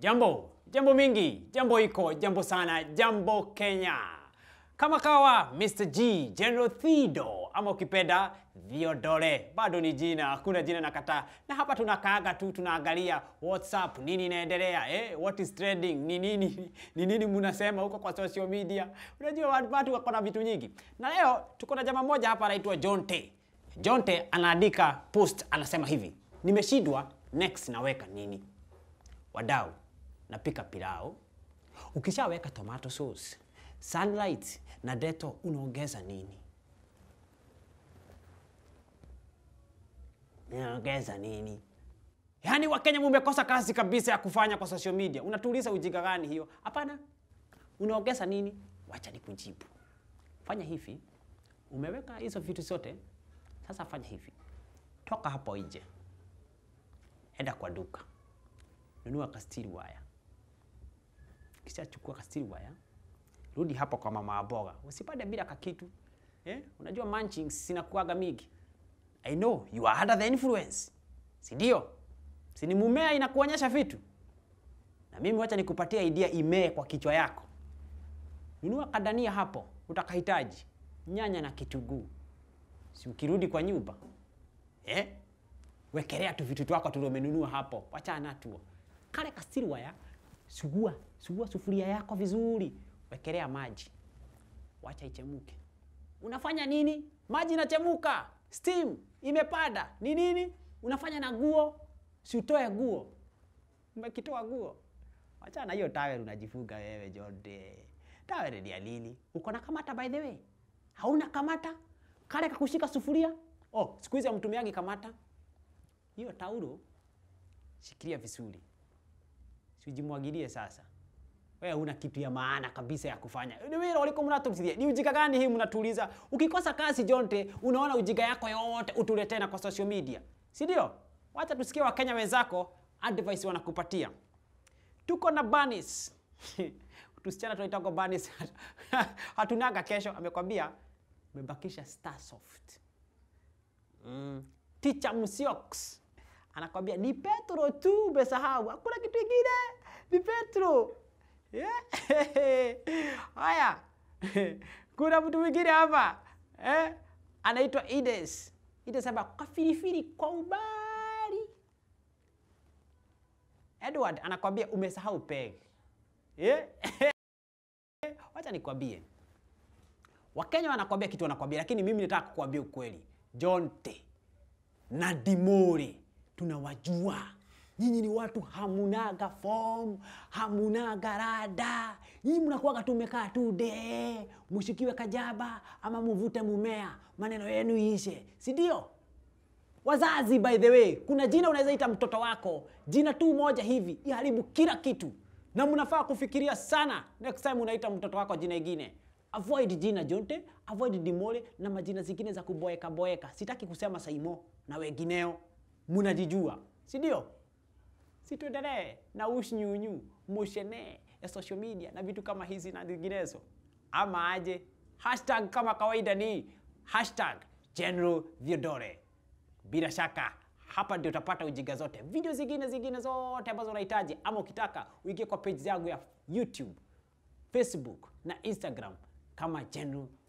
Jambo, jambo mingi, jambo iko, jambo sana, jambo Kenya. Kama kawa Mr. G, General Thido ama ukipenda Theodore, bado ni jina, hakuna jina nakata Na hapa tunakaaga tu tunaangalia WhatsApp, nini inaendelea, eh? What is trending, ni nini ni nini mnasema huko kwa social media. Unajua watu wako na vitu nyingi, na leo tuko na jamaa mmoja hapa anaitwa Jonte. Jonte anaandika post, anasema hivi, nimeshindwa next naweka nini? Wadau, napika pilau. Ukishaweka tomato sauce, sunlight na deto, unaongeza nini? Unaongeza nini? Yaani Wakenya mumekosa kazi kabisa ya kufanya kwa social media. Unatuuliza ujinga gani hiyo? Hapana. Unaongeza nini? Wacha nikujibu. Fanya hivi. Umeweka hizo vitu zote. Sasa fanya hivi. Toka hapo nje. Enda kwa duka. Nunua kastili waya. Ukishachukua silver ya rudi hapo kwa mama mboga, usipade bila kakitu eh. Unajua munching sinakuaga migi. I know you are under the influence, si sini mumea inakuonyesha vitu, na mimi wacha nikupatia idea imee kwa kichwa yako. Nunua kadania hapo utakahitaji, nyanya na kitunguu, si ukirudi kwa nyumba eh, wekelea tu vitu twako tuliomenunua hapo, wachana tuo kale kasirwaya sugua sugua sufuria yako vizuri, wekelea maji, wacha ichemuke. Unafanya nini? Maji inachemuka, steam imepanda. Ni nini unafanya na guo? Siutoe guo, umekitoa guo. Wacha na hiyo tawel unajifuga wewe jode Tawel ni ya Uko na kamata by the way? Hauna kamata? Kale kakushika sufuria? Oh, siku hizi hamtumiagi kamata. Hiyo taulo shikilia vizuri sijimwagilie sasa wewe una kitu ya maana kabisa ya kufanya. Wewe uliko mnatulizia. Ni ujika gani hii mnatuuliza? Ukikosa kazi jonte, unaona ujika yako yote utuletee na kwa social media. Si ndio? Wacha tusikie Wakenya wenzako advice wanakupatia. Tuko na Banis. Tusichana tunaita kwa Banis. Hatunaga kesho amekwambia umebakisha Starsoft. Mm. Teacher Musiox anakwambia ni petro tu umesahau, hakuna kitu kingine. Ni Petro. Haya, kuna mtu mwingine hapa eh? Anaitwa Ides. Ides hapa kwa filifili kwa ubali. Edward anakwambia umesahau peg. Yeah. Wacha nikwambie. Wakenya wanakwambia kitu wanakwambia, lakini mimi nataka kukwambia ukweli. Jonte na Dimori tunawajua nyinyi ni watu hamunaga form, hamunaga rada, nyinyi tu tumekaa tu de, mushikiwe kajaba ama muvute mumea, maneno yenu ishe, si ndio? Wazazi, by the way, kuna jina unaweza ita mtoto wako, jina tu moja hivi iharibu kila kitu, na mnafaa kufikiria sana next time unaita mtoto wako jina ingine. Avoid jina jonte, avoid dimole na majina zingine za kuboeka boeka. Sitaki kusema Saimo na wengineo, munajijua, si ndio? si tuendelee na ushnyunyu mushene ya social media na vitu kama hizi na zinginezo, ama aje? Hashtag kama kawaida ni hashtag General Theodore. Bila shaka hapa ndio utapata ujiga zote, video zingine zingine zote ambazo unahitaji, ama ukitaka uingie kwa page yangu ya YouTube, Facebook na Instagram kama General